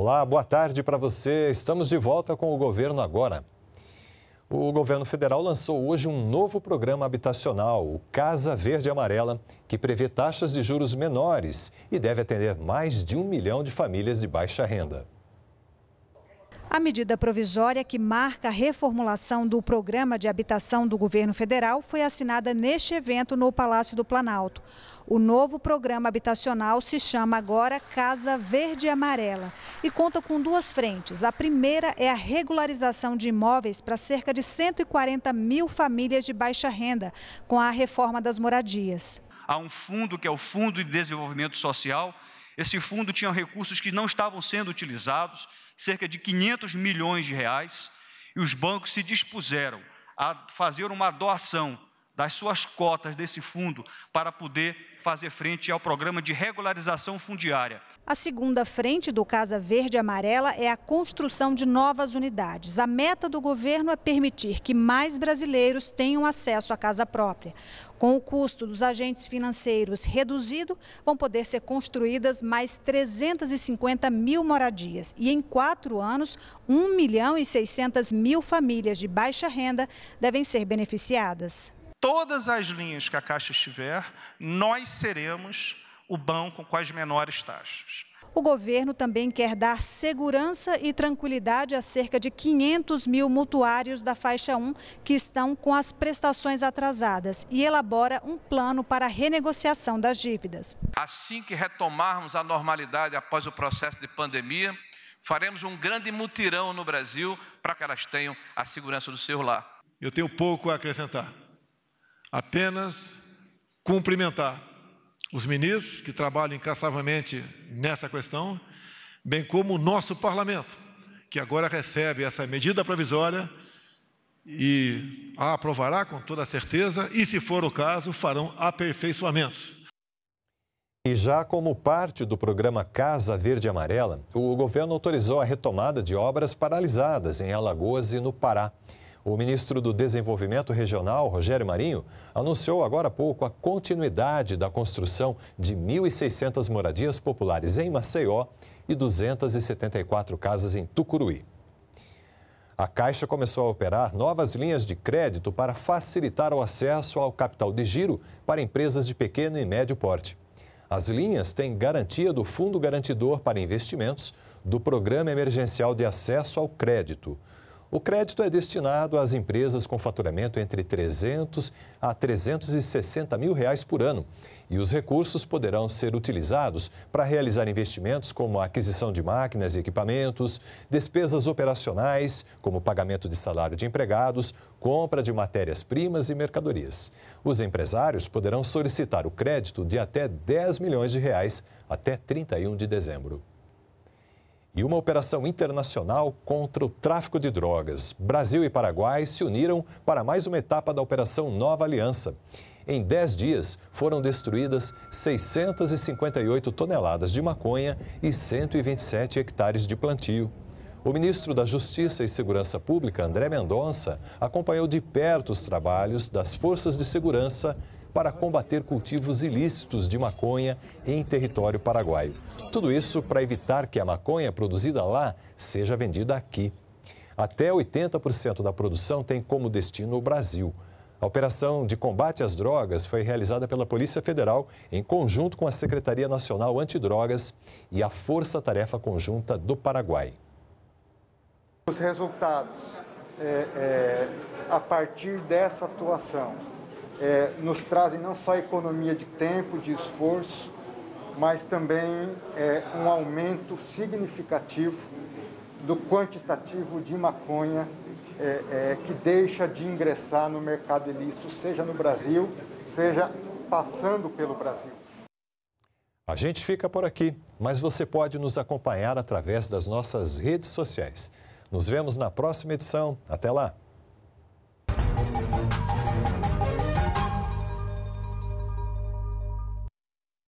Olá, boa tarde para você. Estamos de volta com o governo agora. O governo federal lançou hoje um novo programa habitacional, o Casa Verde Amarela, que prevê taxas de juros menores e deve atender mais de um milhão de famílias de baixa renda. A medida provisória que marca a reformulação do programa de habitação do governo federal foi assinada neste evento no Palácio do Planalto. O novo programa habitacional se chama agora Casa Verde e Amarela e conta com duas frentes. A primeira é a regularização de imóveis para cerca de 140 mil famílias de baixa renda, com a reforma das moradias. Há um fundo que é o Fundo de Desenvolvimento Social esse fundo tinha recursos que não estavam sendo utilizados, cerca de 500 milhões de reais, e os bancos se dispuseram a fazer uma doação das suas cotas desse fundo para poder fazer frente ao programa de regularização fundiária. A segunda frente do Casa Verde Amarela é a construção de novas unidades. A meta do governo é permitir que mais brasileiros tenham acesso à casa própria. Com o custo dos agentes financeiros reduzido, vão poder ser construídas mais 350 mil moradias. E em quatro anos, 1 milhão e 600 mil famílias de baixa renda devem ser beneficiadas todas as linhas que a Caixa estiver, nós seremos o banco com as menores taxas. O governo também quer dar segurança e tranquilidade a cerca de 500 mil mutuários da faixa 1 que estão com as prestações atrasadas e elabora um plano para a renegociação das dívidas. Assim que retomarmos a normalidade após o processo de pandemia, faremos um grande mutirão no Brasil para que elas tenham a segurança do seu lar. Eu tenho pouco a acrescentar apenas cumprimentar os ministros que trabalham incansavelmente nessa questão, bem como o nosso parlamento, que agora recebe essa medida provisória e a aprovará com toda certeza, e se for o caso, farão aperfeiçoamentos. E já como parte do programa Casa Verde Amarela, o governo autorizou a retomada de obras paralisadas em Alagoas e no Pará. O ministro do Desenvolvimento Regional, Rogério Marinho, anunciou agora há pouco a continuidade da construção de 1.600 moradias populares em Maceió e 274 casas em Tucuruí. A Caixa começou a operar novas linhas de crédito para facilitar o acesso ao capital de giro para empresas de pequeno e médio porte. As linhas têm garantia do Fundo Garantidor para Investimentos do Programa Emergencial de Acesso ao Crédito. O crédito é destinado às empresas com faturamento entre 300 a 360 mil reais por ano. E os recursos poderão ser utilizados para realizar investimentos como a aquisição de máquinas e equipamentos, despesas operacionais, como pagamento de salário de empregados, compra de matérias-primas e mercadorias. Os empresários poderão solicitar o crédito de até 10 milhões de reais até 31 de dezembro e uma operação internacional contra o tráfico de drogas. Brasil e Paraguai se uniram para mais uma etapa da Operação Nova Aliança. Em 10 dias, foram destruídas 658 toneladas de maconha e 127 hectares de plantio. O ministro da Justiça e Segurança Pública, André Mendonça, acompanhou de perto os trabalhos das forças de segurança para combater cultivos ilícitos de maconha em território paraguaio. Tudo isso para evitar que a maconha produzida lá seja vendida aqui. Até 80% da produção tem como destino o Brasil. A operação de combate às drogas foi realizada pela Polícia Federal em conjunto com a Secretaria Nacional Antidrogas e a Força Tarefa Conjunta do Paraguai. Os resultados é, é, a partir dessa atuação é, nos trazem não só economia de tempo, de esforço, mas também é, um aumento significativo do quantitativo de maconha é, é, que deixa de ingressar no mercado ilícito, seja no Brasil, seja passando pelo Brasil. A gente fica por aqui, mas você pode nos acompanhar através das nossas redes sociais. Nos vemos na próxima edição. Até lá!